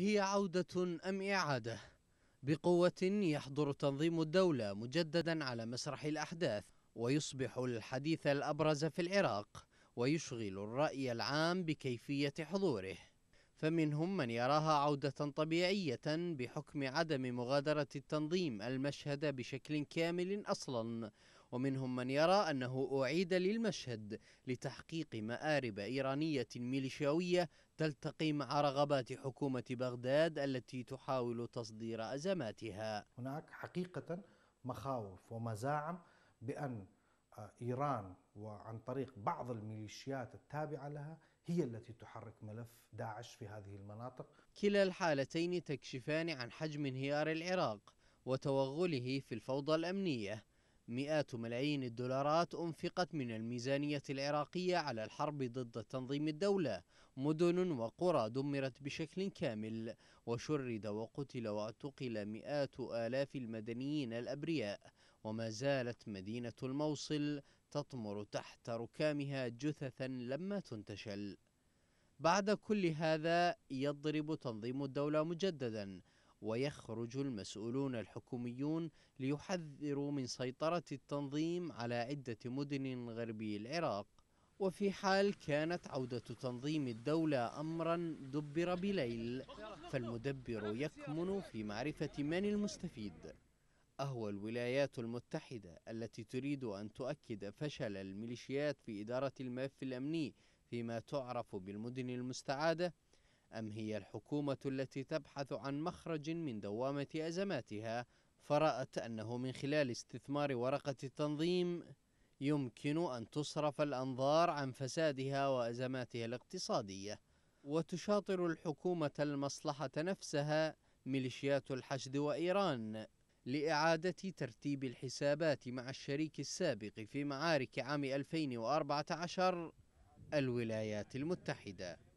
هي عودة أم إعادة؟ بقوة يحضر تنظيم الدولة مجددا على مسرح الأحداث ويصبح الحديث الأبرز في العراق ويشغل الرأي العام بكيفية حضوره فمنهم من يراها عودة طبيعية بحكم عدم مغادرة التنظيم المشهد بشكل كامل أصلا ومنهم من يرى أنه أعيد للمشهد لتحقيق مآرب إيرانية ميليشياوية تلتقي مع رغبات حكومة بغداد التي تحاول تصدير أزماتها هناك حقيقة مخاوف ومزاعم بأن آه، إيران وعن طريق بعض الميليشيات التابعة لها هي التي تحرك ملف داعش في هذه المناطق كلا الحالتين تكشفان عن حجم انهيار العراق وتوغله في الفوضى الأمنية مئات ملايين الدولارات أنفقت من الميزانية العراقية على الحرب ضد تنظيم الدولة مدن وقرى دمرت بشكل كامل وشرد وقتل واعتقل مئات آلاف المدنيين الأبرياء وما زالت مدينة الموصل تطمر تحت ركامها جثثا لما تنتشل بعد كل هذا يضرب تنظيم الدولة مجددا ويخرج المسؤولون الحكوميون ليحذروا من سيطرة التنظيم على عدة مدن غربي العراق وفي حال كانت عودة تنظيم الدولة أمرا دبر بليل فالمدبر يكمن في معرفة من المستفيد أهو الولايات المتحدة التي تريد أن تؤكد فشل الميليشيات في إدارة الملف الأمني فيما تعرف بالمدن المستعادة أم هي الحكومة التي تبحث عن مخرج من دوامة أزماتها فرأت أنه من خلال استثمار ورقة التنظيم يمكن أن تصرف الأنظار عن فسادها وأزماتها الاقتصادية وتشاطر الحكومة المصلحة نفسها ميليشيات الحشد وإيران لإعادة ترتيب الحسابات مع الشريك السابق في معارك عام 2014 الولايات المتحدة